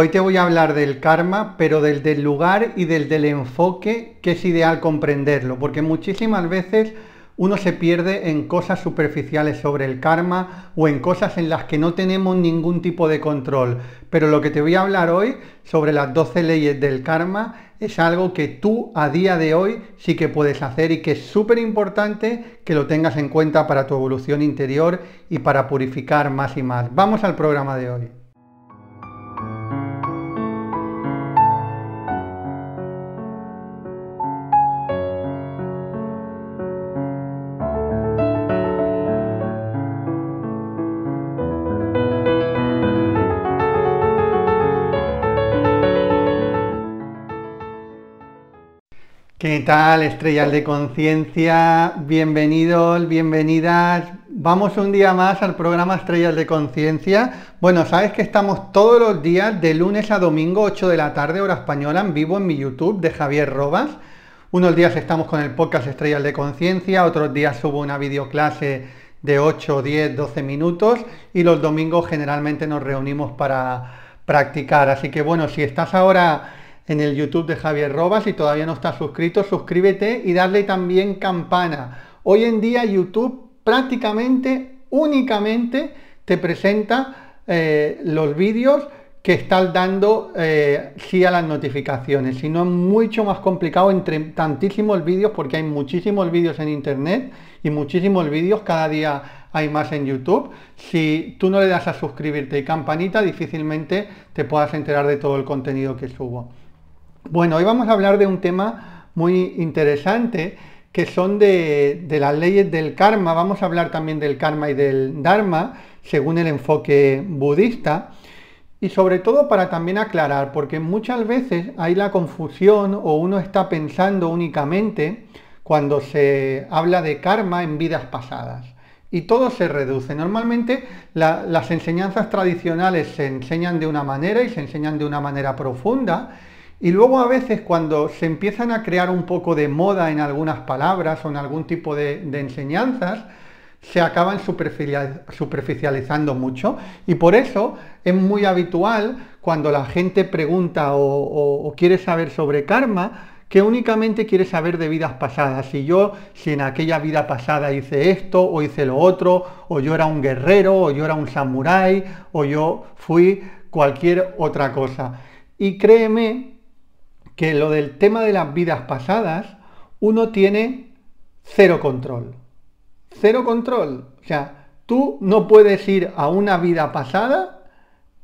Hoy te voy a hablar del karma, pero del el lugar y desde el enfoque, que es ideal comprenderlo, porque muchísimas veces uno se pierde en cosas superficiales sobre el karma o en cosas en las que no tenemos ningún tipo de control. Pero lo que te voy a hablar hoy sobre las 12 leyes del karma es algo que tú a día de hoy sí que puedes hacer y que es súper importante que lo tengas en cuenta para tu evolución interior y para purificar más y más. Vamos al programa de hoy. ¿Qué tal, estrellas de conciencia? Bienvenidos, bienvenidas. Vamos un día más al programa Estrellas de Conciencia. Bueno, sabes que estamos todos los días de lunes a domingo, 8 de la tarde, hora española, en vivo en mi YouTube de Javier Robas. Unos días estamos con el podcast Estrellas de Conciencia, otros días subo una videoclase de 8, 10, 12 minutos y los domingos generalmente nos reunimos para practicar. Así que bueno, si estás ahora en el YouTube de Javier Robas, Si todavía no estás suscrito, suscríbete y darle también campana. Hoy en día YouTube prácticamente únicamente te presenta eh, los vídeos que estás dando eh, sí a las notificaciones. Si no es mucho más complicado entre tantísimos vídeos porque hay muchísimos vídeos en internet y muchísimos vídeos cada día hay más en YouTube. Si tú no le das a suscribirte y campanita, difícilmente te puedas enterar de todo el contenido que subo. Bueno, hoy vamos a hablar de un tema muy interesante que son de, las leyes del karma. Vamos a hablar también del karma y del dharma según el enfoque budista. Y sobre todo para también aclarar, porque muchas veces hay la confusión o uno está pensando únicamente cuando se habla de karma en vidas pasadas. Y todo se reduce. Normalmente las enseñanzas tradicionales se enseñan de una manera y se enseñan de una manera profunda y luego a veces cuando se empiezan a crear un poco de moda en algunas palabras o en algún tipo de, enseñanzas, se acaban superficializando mucho y por eso es muy habitual cuando la gente pregunta o, o, quiere saber sobre karma que únicamente quiere saber de vidas pasadas, si yo, si en aquella vida pasada hice esto o hice lo otro, o yo era un guerrero, o yo era un samurái, o yo fui cualquier otra cosa. Y créeme que lo del tema de las vidas pasadas, uno tiene cero control. Cero control. O sea, tú no puedes ir a una vida pasada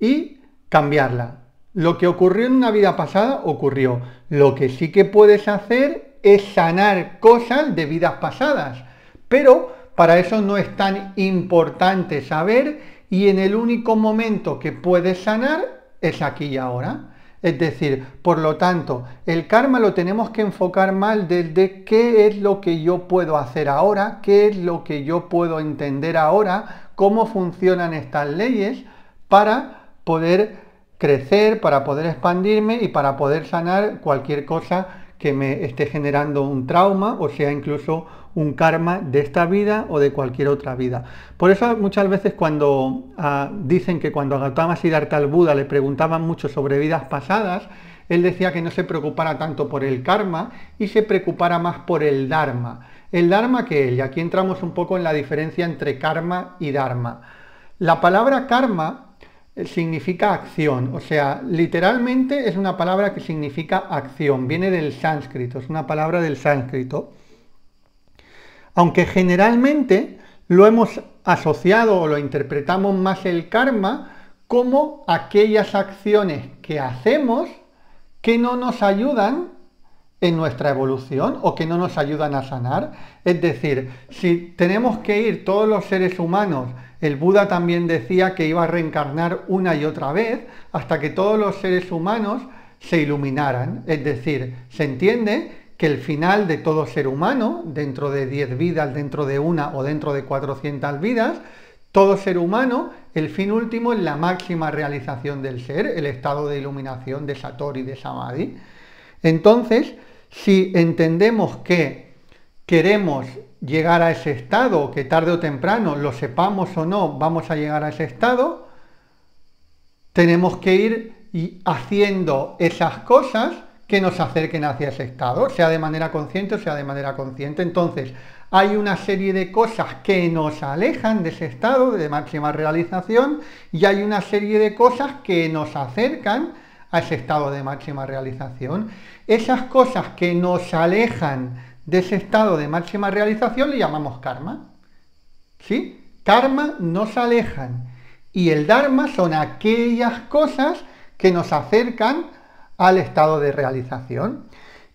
y cambiarla. Lo que ocurrió en una vida pasada ocurrió. Lo que sí que puedes hacer es sanar cosas de vidas pasadas. Pero para eso no es tan importante saber y en el único momento que puedes sanar es aquí y ahora. Es decir, por lo tanto, el karma lo tenemos que enfocar mal desde qué es lo que yo puedo hacer ahora, qué es lo que yo puedo entender ahora, cómo funcionan estas leyes para poder crecer, para poder expandirme y para poder sanar cualquier cosa que me esté generando un trauma o sea incluso un karma de esta vida o de cualquier otra vida. Por eso muchas veces cuando ah, dicen que cuando Gautama Siddhartha al Buda le preguntaban mucho sobre vidas pasadas, él decía que no se preocupara tanto por el karma y se preocupara más por el dharma. El dharma que él, y aquí entramos un poco en la diferencia entre karma y dharma. La palabra karma eh, significa acción, o sea, literalmente es una palabra que significa acción, viene del sánscrito, es una palabra del sánscrito. Aunque generalmente lo hemos asociado o lo interpretamos más el karma como aquellas acciones que hacemos que no nos ayudan en nuestra evolución o que no nos ayudan a sanar. Es decir, si tenemos que ir todos los seres humanos, el Buda también decía que iba a reencarnar una y otra vez hasta que todos los seres humanos se iluminaran. Es decir, se entiende que el final de todo ser humano, dentro de 10 vidas, dentro de una o dentro de 400 vidas, todo ser humano, el fin último es la máxima realización del ser, el estado de iluminación de Satori, de Samadhi. Entonces, si entendemos que queremos llegar a ese estado, que tarde o temprano, lo sepamos o no, vamos a llegar a ese estado, tenemos que ir haciendo esas cosas que nos acerquen hacia ese estado, sea de manera consciente o sea de manera consciente. Entonces, hay una serie de cosas que nos alejan de ese estado de máxima realización y hay una serie de cosas que nos acercan a ese estado de máxima realización. Esas cosas que nos alejan de ese estado de máxima realización le llamamos karma. ¿Sí? Karma nos alejan y el dharma son aquellas cosas que nos acercan al estado de realización.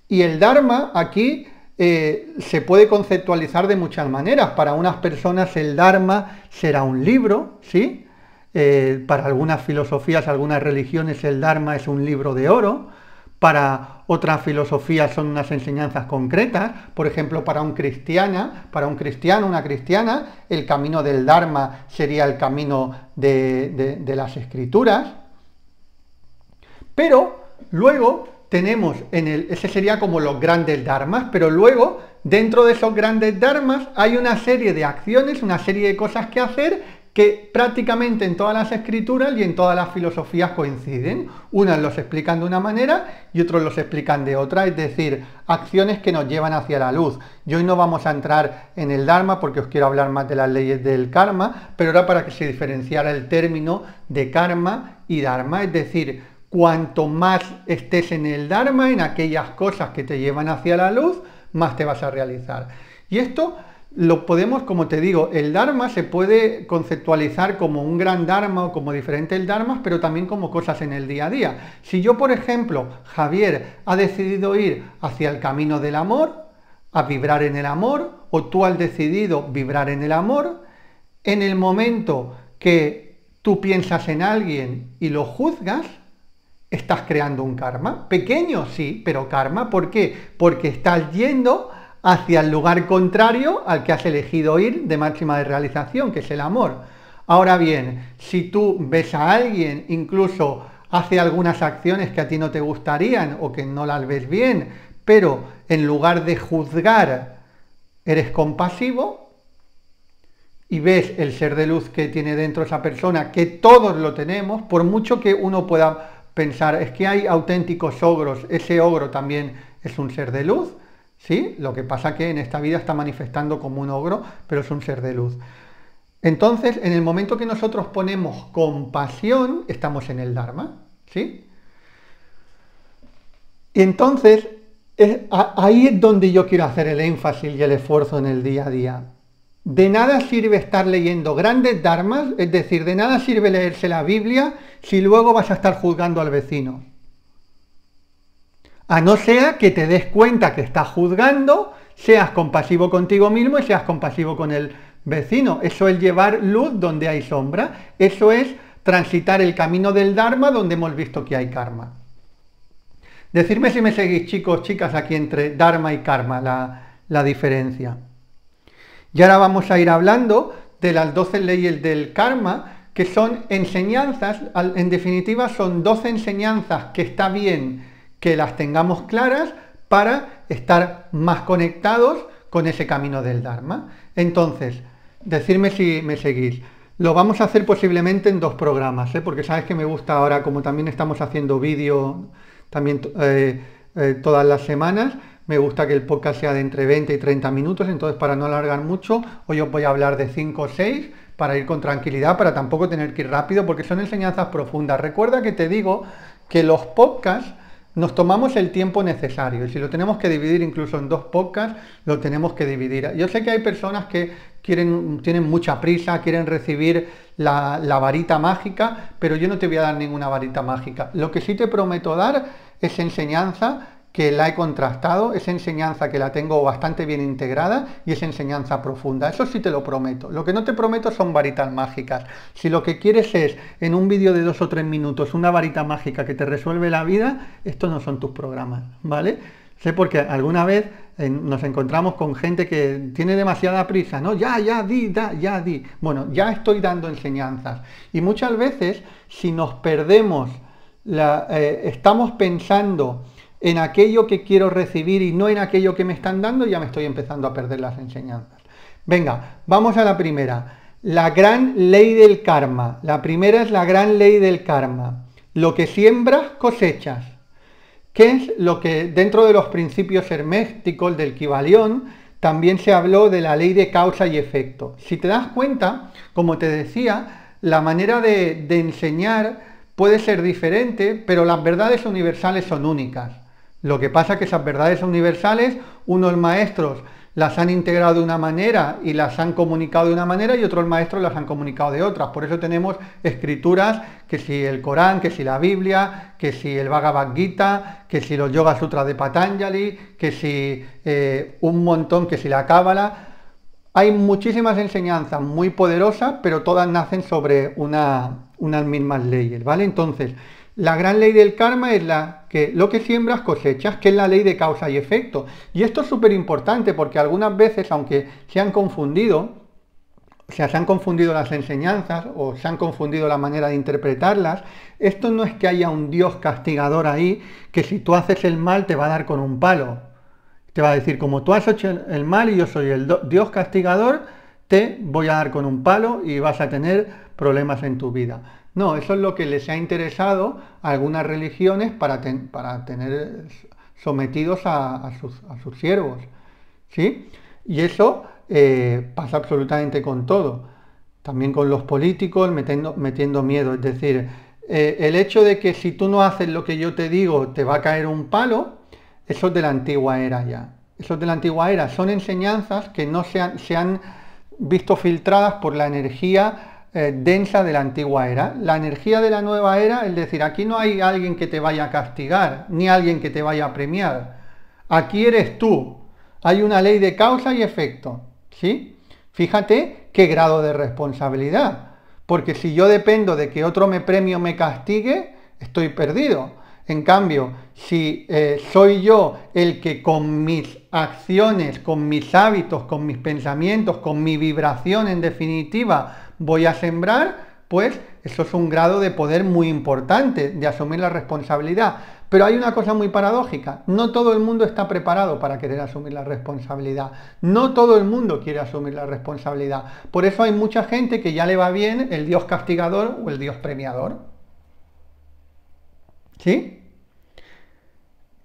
Y el Dharma aquí eh, se puede conceptualizar de muchas maneras. Para unas personas el Dharma será un libro, ¿sí? Eh, para algunas filosofías, algunas religiones, el Dharma es un libro de oro. Para otras filosofías son unas enseñanzas concretas. Por ejemplo, para un cristiana, para un cristiano, una cristiana, el camino del Dharma sería el camino de, de las escrituras. Pero Luego tenemos en el, ese sería como los grandes dharmas, pero luego dentro de esos grandes dharmas hay una serie de acciones, una serie de cosas que hacer que prácticamente en todas las escrituras y en todas las filosofías coinciden. Unas los explican de una manera y otros los explican de otra, es decir, acciones que nos llevan hacia la luz. Y hoy no vamos a entrar en el Dharma porque os quiero hablar más de las leyes del karma, pero era para que se diferenciara el término de karma y Dharma, es decir, Cuanto más estés en el Dharma, en aquellas cosas que te llevan hacia la luz, más te vas a realizar. Y esto lo podemos, como te digo, el Dharma se puede conceptualizar como un gran Dharma o como diferentes Dharma, pero también como cosas en el día a día. Si yo, por ejemplo, Javier ha decidido ir hacia el camino del amor, a vibrar en el amor, o tú has decidido vibrar en el amor, en el momento que tú piensas en alguien y lo juzgas, estás creando un karma. Pequeño, sí, pero karma. ¿Por qué? Porque estás yendo hacia el lugar contrario al que has elegido ir de máxima realización, que es el amor. Ahora bien, si tú ves a alguien, incluso hace algunas acciones que a ti no te gustarían o que no las ves bien, pero en lugar de juzgar, eres compasivo y ves el ser de luz que tiene dentro esa persona, que todos lo tenemos, por mucho que uno pueda pensar, es que hay auténticos ogros, ese ogro también es un ser de luz, ¿sí? Lo que pasa que en esta vida está manifestando como un ogro, pero es un ser de luz. Entonces, en el momento que nosotros ponemos compasión, estamos en el Dharma, ¿sí? Y entonces, ahí es donde yo quiero hacer el énfasis y el esfuerzo en el día a día. De nada sirve estar leyendo grandes dharmas, es decir, de nada sirve leerse la Biblia si luego vas a estar juzgando al vecino. A no sea que te des cuenta que estás juzgando, seas compasivo contigo mismo y seas compasivo con el vecino. Eso es llevar luz donde hay sombra. Eso es transitar el camino del Dharma donde hemos visto que hay karma. Decidme si me seguís, chicos, chicas, aquí entre Dharma y karma, la diferencia. Y ahora vamos a ir hablando de las 12 leyes del karma, que son enseñanzas, en definitiva son 12 enseñanzas que está bien que las tengamos claras para estar más conectados con ese camino del Dharma. Entonces, decirme si me seguís. Lo vamos a hacer posiblemente en dos programas, ¿eh? porque sabes que me gusta ahora, como también estamos haciendo vídeo también eh, eh, todas las semanas, me gusta que el podcast sea de entre 20 y 30 minutos, entonces para no alargar mucho, hoy os voy a hablar de 5 o 6 para ir con tranquilidad, para tampoco tener que ir rápido, porque son enseñanzas profundas. Recuerda que te digo que los podcasts nos tomamos el tiempo necesario. Y si lo tenemos que dividir incluso en dos podcasts, lo tenemos que dividir. Yo sé que hay personas que quieren, tienen mucha prisa, quieren recibir la, la varita mágica, pero yo no te voy a dar ninguna varita mágica. Lo que sí te prometo dar es enseñanza que la he contrastado, esa enseñanza que la tengo bastante bien integrada y esa enseñanza profunda. Eso sí te lo prometo. Lo que no te prometo son varitas mágicas. Si lo que quieres es en un vídeo de dos o tres minutos una varita mágica que te resuelve la vida, estos no son tus programas, ¿vale? Sé porque alguna vez nos encontramos con gente que tiene demasiada prisa, ¿no? Ya, ya, di, da, ya, di. Bueno, ya estoy dando enseñanzas. Y muchas veces, si nos perdemos, eh, estamos pensando en aquello que quiero recibir y no en aquello que me están dando, ya me estoy empezando a perder las enseñanzas. Venga, vamos a la primera. La gran ley del karma. La primera es la gran ley del karma. Lo que siembras, cosechas. ¿Qué es lo que dentro de los principios herméticos del Kibalión también se habló de la ley de causa y efecto? Si te das cuenta, como te decía, la manera de enseñar puede ser diferente, pero las verdades universales son únicas. Lo que pasa es que esas verdades universales, unos maestros las han integrado de una manera y las han comunicado de una manera y otros maestros las han comunicado de otras. Por eso tenemos escrituras que si el Corán, que si la Biblia, que si el Bhagavad Gita, que si los Yoga Sutras de Patanjali, que si eh, un montón, que si la Cábala. Hay muchísimas enseñanzas muy poderosas, pero todas nacen sobre unas mismas leyes, ¿vale? Entonces, la gran ley del karma es la que lo que siembras cosechas, que es la ley de causa y efecto. Y esto es súper importante porque algunas veces, aunque se han confundido, o sea, se han confundido las enseñanzas o se han confundido la manera de interpretarlas, esto no es que haya un Dios castigador ahí que si tú haces el mal te va a dar con un palo. Te va a decir, como tú has hecho el mal y yo soy el Dios castigador, te voy a dar con un palo y vas a tener problemas en tu vida. No, eso es lo que les ha interesado a algunas religiones para, para tener sometidos a, sus, siervos. ¿sí? Y eso eh, pasa absolutamente con todo. También con los políticos metiendo, metiendo miedo. Es decir, eh, el hecho de que si tú no haces lo que yo te digo te va a caer un palo, eso es de la antigua era ya. Eso es de la antigua era. Son enseñanzas que no se han, se han visto filtradas por la energía eh, densa de la antigua era. La energía de la nueva era, es decir, aquí no hay alguien que te vaya a castigar, ni alguien que te vaya a premiar. Aquí eres tú. Hay una ley de causa y efecto. ¿Sí? Fíjate qué grado de responsabilidad. Porque si yo dependo de que otro me premie o me castigue, estoy perdido. En cambio, si eh, soy yo el que con mis acciones, con mis hábitos, con mis pensamientos, con mi vibración en definitiva, voy a sembrar, pues eso es un grado de poder muy importante, de asumir la responsabilidad. Pero hay una cosa muy paradójica, no todo el mundo está preparado para querer asumir la responsabilidad, no todo el mundo quiere asumir la responsabilidad. Por eso hay mucha gente que ya le va bien el Dios castigador o el Dios premiador. ¿Sí?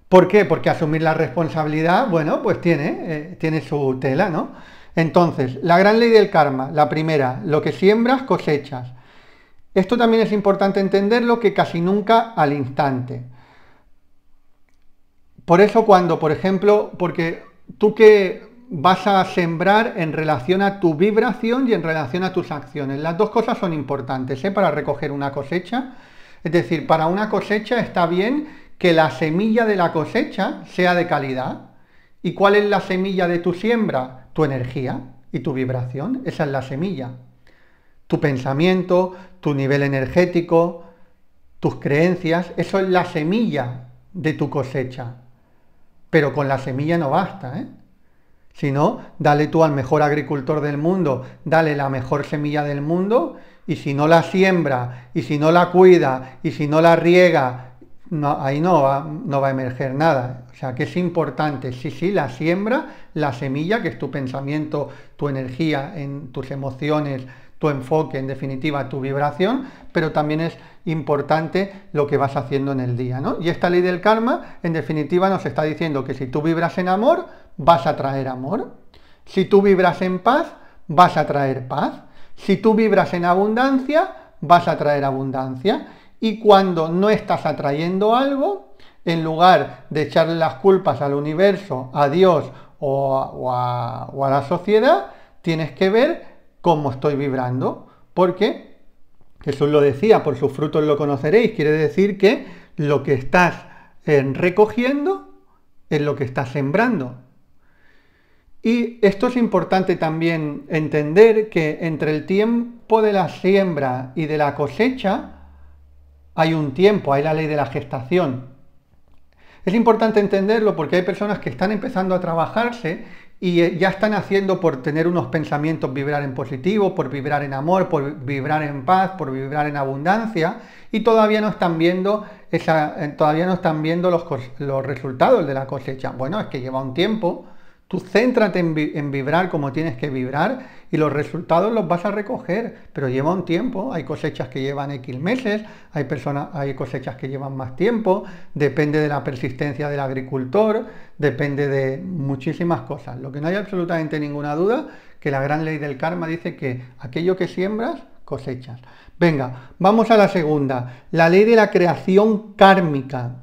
¿Por qué? Porque asumir la responsabilidad, bueno, pues tiene, eh, tiene su tela, ¿no? Entonces, la gran ley del karma, la primera, lo que siembras, cosechas. Esto también es importante entenderlo que casi nunca al instante. Por eso cuando, por ejemplo, porque tú que vas a sembrar en relación a tu vibración y en relación a tus acciones. Las dos cosas son importantes ¿eh? para recoger una cosecha. Es decir, para una cosecha está bien que la semilla de la cosecha sea de calidad. ¿Y cuál es la semilla de tu siembra? tu energía y tu vibración, esa es la semilla. Tu pensamiento, tu nivel energético, tus creencias, eso es la semilla de tu cosecha. Pero con la semilla no basta, ¿eh? Si no, dale tú al mejor agricultor del mundo, dale la mejor semilla del mundo, y si no la siembra, y si no la cuida, y si no la riega, ahí no va, a emerger nada. O sea que es importante, sí, sí, la siembra, la semilla, que es tu pensamiento, tu energía, en tus emociones, tu enfoque, en definitiva, tu vibración, pero también es importante lo que vas haciendo en el día. ¿no? Y esta ley del karma, en definitiva, nos está diciendo que si tú vibras en amor, vas a traer amor. Si tú vibras en paz, vas a traer paz. Si tú vibras en abundancia, vas a traer abundancia. Y cuando no estás atrayendo algo, en lugar de echarle las culpas al universo, a Dios o a, la sociedad, tienes que ver cómo estoy vibrando. Porque Jesús lo decía, por sus frutos lo conoceréis. Quiere decir que lo que estás eh, recogiendo es lo que estás sembrando. Y esto es importante también entender que entre el tiempo de la siembra y de la cosecha hay un tiempo, hay la ley de la gestación. Es importante entenderlo porque hay personas que están empezando a trabajarse y eh, ya están haciendo por tener unos pensamientos vibrar en positivo, por vibrar en amor, por vibrar en paz, por vibrar en abundancia y todavía no están viendo eh, todavía no están viendo los, los resultados de la cosecha. Bueno, es que lleva un tiempo, Tú céntrate en, vibrar como tienes que vibrar y los resultados los vas a recoger, pero lleva un tiempo. Hay cosechas que llevan X meses, hay, personas, hay cosechas que llevan más tiempo, depende de la persistencia del agricultor, depende de muchísimas cosas. Lo que no hay absolutamente ninguna duda, que la gran ley del karma dice que aquello que siembras, cosechas. Venga, vamos a la segunda, la ley de la creación kármica.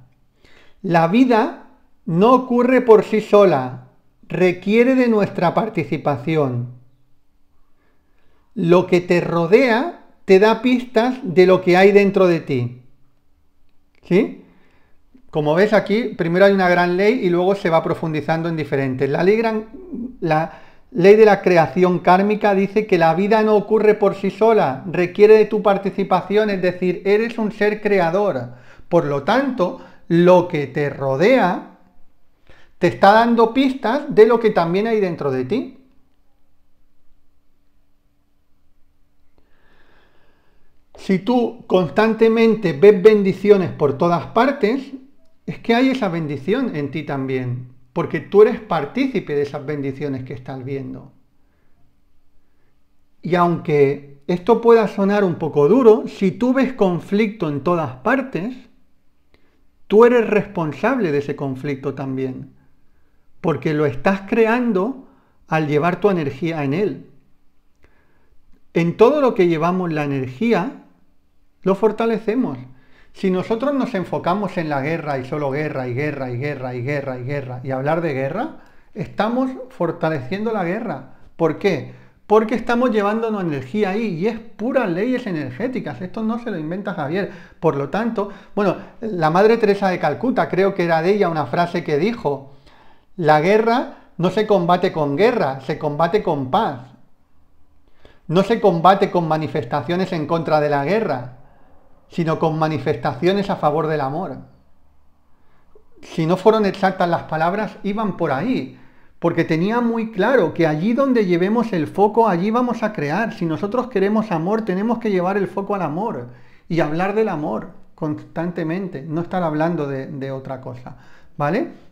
La vida no ocurre por sí sola, requiere de nuestra participación. Lo que te rodea te da pistas de lo que hay dentro de ti. ¿Sí? Como ves aquí, primero hay una gran ley y luego se va profundizando en diferentes. La ley, de la creación kármica dice que la vida no ocurre por sí sola, requiere de tu participación, es decir, eres un ser creador. Por lo tanto, lo que te rodea te está dando pistas de lo que también hay dentro de ti. Si tú constantemente ves bendiciones por todas partes, es que hay esa bendición en ti también, porque tú eres partícipe de esas bendiciones que estás viendo. Y aunque esto pueda sonar un poco duro, si tú ves conflicto en todas partes, tú eres responsable de ese conflicto también porque lo estás creando al llevar tu energía en él. En todo lo que llevamos la energía, lo fortalecemos. Si nosotros nos enfocamos en la guerra y solo guerra y guerra y guerra y guerra y guerra y hablar de guerra, estamos fortaleciendo la guerra. ¿Por qué? Porque estamos llevándonos energía ahí y es puras leyes energéticas. Esto no se lo inventa Javier. Por lo tanto, bueno, la Madre Teresa de Calcuta, creo que era de ella una frase que dijo, la guerra no se combate con guerra, se combate con paz. No se combate con manifestaciones en contra de la guerra, sino con manifestaciones a favor del amor. Si no fueron exactas las palabras, iban por ahí, porque tenía muy claro que allí donde llevemos el foco, allí vamos a crear. Si nosotros queremos amor, tenemos que llevar el foco al amor y hablar del amor constantemente, no estar hablando de, otra cosa. ¿Vale?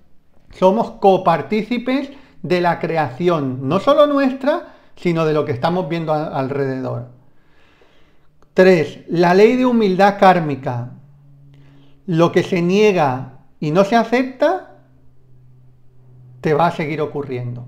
Somos copartícipes de la creación, no solo nuestra, sino de lo que estamos viendo alrededor. Tres, La ley de humildad kármica. Lo que se niega y no se acepta, te va a seguir ocurriendo.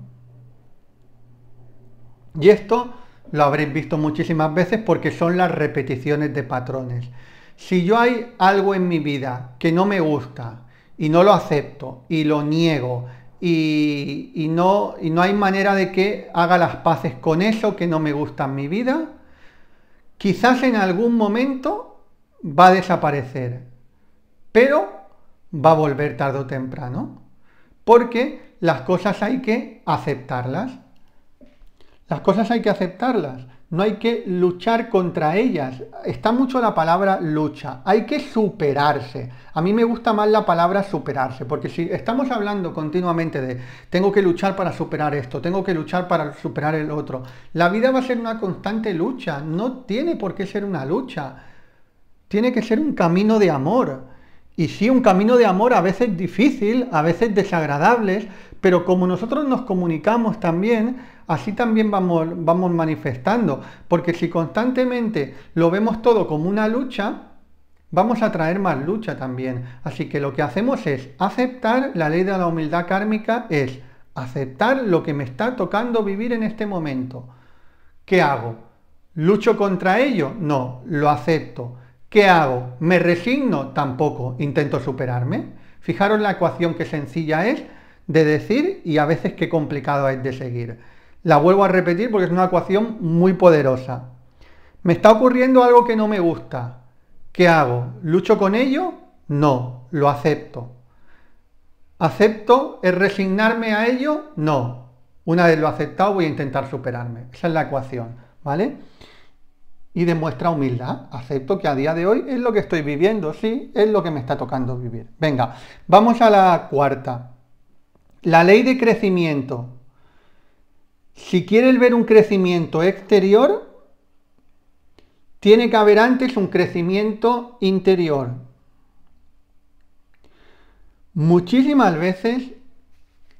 Y esto lo habréis visto muchísimas veces porque son las repeticiones de patrones. Si yo hay algo en mi vida que no me gusta y no lo acepto y lo niego y, no, y, no, hay manera de que haga las paces con eso que no me gusta en mi vida, quizás en algún momento va a desaparecer, pero va a volver tarde o temprano, porque las cosas hay que aceptarlas. Las cosas hay que aceptarlas no hay que luchar contra ellas. Está mucho la palabra lucha. Hay que superarse. A mí me gusta más la palabra superarse, porque si estamos hablando continuamente de tengo que luchar para superar esto, tengo que luchar para superar el otro, la vida va a ser una constante lucha. No tiene por qué ser una lucha. Tiene que ser un camino de amor. Y sí, un camino de amor a veces difícil, a veces desagradable, pero como nosotros nos comunicamos también, así también vamos, manifestando. Porque si constantemente lo vemos todo como una lucha, vamos a traer más lucha también. Así que lo que hacemos es aceptar, la ley de la humildad kármica es aceptar lo que me está tocando vivir en este momento. ¿Qué hago? ¿Lucho contra ello? No, lo acepto. ¿Qué hago? ¿Me resigno? Tampoco. Intento superarme. Fijaros la ecuación que sencilla es de decir y a veces qué complicado es de seguir. La vuelvo a repetir porque es una ecuación muy poderosa. Me está ocurriendo algo que no me gusta. ¿Qué hago? ¿Lucho con ello? No, lo acepto. ¿Acepto? ¿Es resignarme a ello? No. Una vez lo aceptado voy a intentar superarme. Esa es la ecuación, ¿vale? Y demuestra humildad. Acepto que a día de hoy es lo que estoy viviendo, sí, es lo que me está tocando vivir. Venga, vamos a la cuarta. La ley de crecimiento. Si quieres ver un crecimiento exterior, tiene que haber antes un crecimiento interior. Muchísimas veces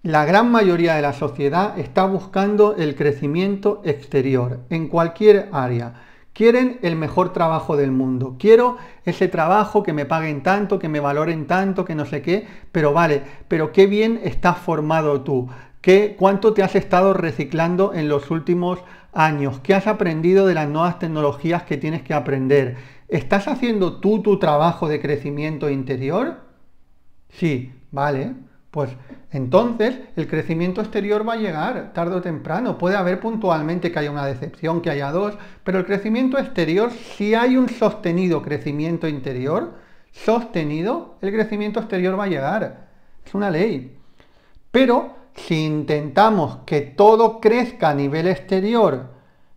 la gran mayoría de la sociedad está buscando el crecimiento exterior en cualquier área Quieren el mejor trabajo del mundo. Quiero ese trabajo que me paguen tanto, que me valoren tanto, que no sé qué, pero vale, pero qué bien estás formado tú. ¿Qué, ¿Cuánto te has estado reciclando en los últimos años? ¿Qué has aprendido de las nuevas tecnologías que tienes que aprender? ¿Estás haciendo tú tu trabajo de crecimiento interior? Sí, vale. Pues entonces el crecimiento exterior va a llegar tarde o temprano. Puede haber puntualmente que haya una decepción, que haya dos, pero el crecimiento exterior, si hay un sostenido crecimiento interior, sostenido, el crecimiento exterior va a llegar. Es una ley. Pero si intentamos que todo crezca a nivel exterior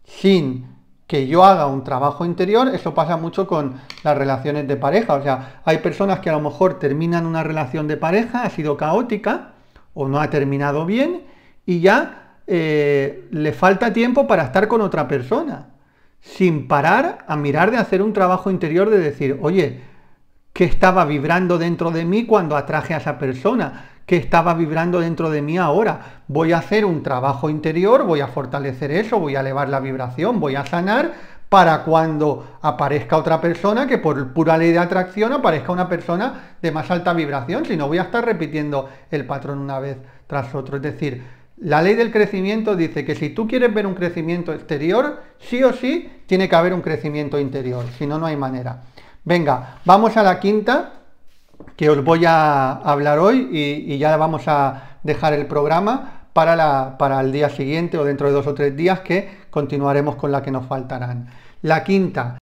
sin que yo haga un trabajo interior, eso pasa mucho con las relaciones de pareja. O sea, hay personas que a lo mejor terminan una relación de pareja, ha sido caótica o no ha terminado bien y ya eh, le falta tiempo para estar con otra persona, sin parar a mirar de hacer un trabajo interior de decir, oye, ¿qué estaba vibrando dentro de mí cuando atraje a esa persona? que estaba vibrando dentro de mí ahora. Voy a hacer un trabajo interior, voy a fortalecer eso, voy a elevar la vibración, voy a sanar para cuando aparezca otra persona, que por pura ley de atracción aparezca una persona de más alta vibración, si no voy a estar repitiendo el patrón una vez tras otro. Es decir, la ley del crecimiento dice que si tú quieres ver un crecimiento exterior, sí o sí tiene que haber un crecimiento interior, si no, no hay manera. Venga, vamos a la quinta, que os voy a hablar hoy y, ya vamos a dejar el programa para, para el día siguiente o dentro de dos o tres días que continuaremos con la que nos faltarán. La quinta,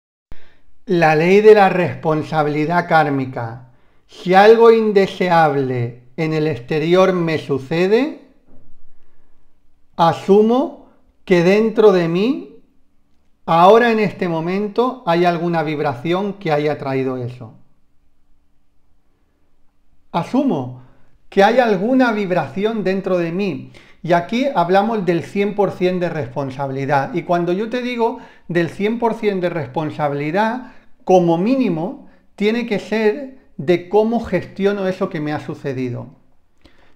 la ley de la responsabilidad kármica. Si algo indeseable en el exterior me sucede, asumo que dentro de mí, ahora en este momento, hay alguna vibración que haya traído eso asumo que hay alguna vibración dentro de mí. Y aquí hablamos del 100% de responsabilidad. Y cuando yo te digo del 100% de responsabilidad, como mínimo, tiene que ser de cómo gestiono eso que me ha sucedido.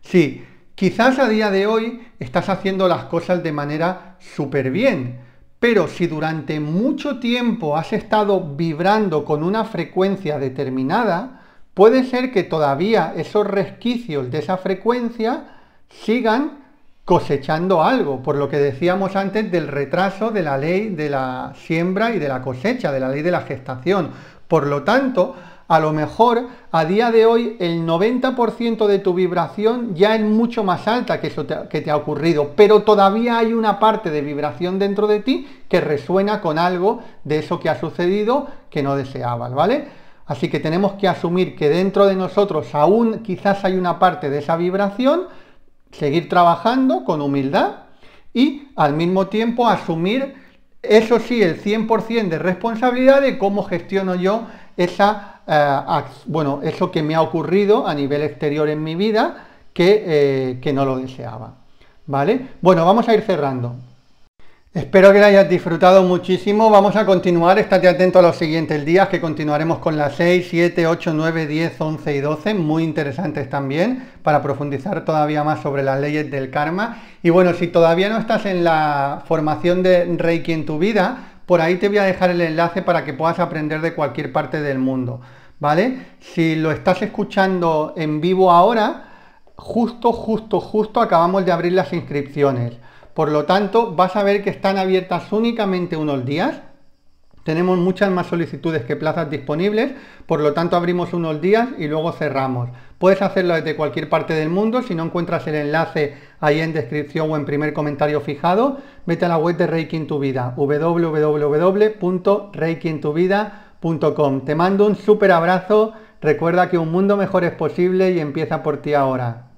Sí, quizás a día de hoy estás haciendo las cosas de manera súper bien, pero si durante mucho tiempo has estado vibrando con una frecuencia determinada, puede ser que todavía esos resquicios de esa frecuencia sigan cosechando algo, por lo que decíamos antes del retraso de la ley de la siembra y de la cosecha, de la ley de la gestación. Por lo tanto, a lo mejor a día de hoy el 90% de tu vibración ya es mucho más alta que eso que te ha ocurrido, pero todavía hay una parte de vibración dentro de ti que resuena con algo de eso que ha sucedido que no deseabas, ¿vale? Así que tenemos que asumir que dentro de nosotros aún quizás hay una parte de esa vibración, seguir trabajando con humildad y al mismo tiempo asumir, eso sí, el 100% de responsabilidad de cómo gestiono yo esa, eh, bueno, eso que me ha ocurrido a nivel exterior en mi vida que, eh, que no lo deseaba. ¿Vale? Bueno, vamos a ir cerrando. Espero que lo hayas disfrutado muchísimo. Vamos a continuar. Estate atento a los siguientes días que continuaremos con las 6, 7, 8, 9, 10, 11 y 12. Muy interesantes también para profundizar todavía más sobre las leyes del karma. Y bueno, si todavía no estás en la formación de Reiki en tu vida, por ahí te voy a dejar el enlace para que puedas aprender de cualquier parte del mundo. ¿Vale? Si lo estás escuchando en vivo ahora, justo, justo, justo acabamos de abrir las inscripciones. Por lo tanto, vas a ver que están abiertas únicamente unos días. Tenemos muchas más solicitudes que plazas disponibles, por lo tanto abrimos unos días y luego cerramos. Puedes hacerlo desde cualquier parte del mundo, si no encuentras el enlace ahí en descripción o en primer comentario fijado, vete a la web de Reiki tu vida, www.reikintuvida.com. Te mando un súper abrazo, recuerda que un mundo mejor es posible y empieza por ti ahora.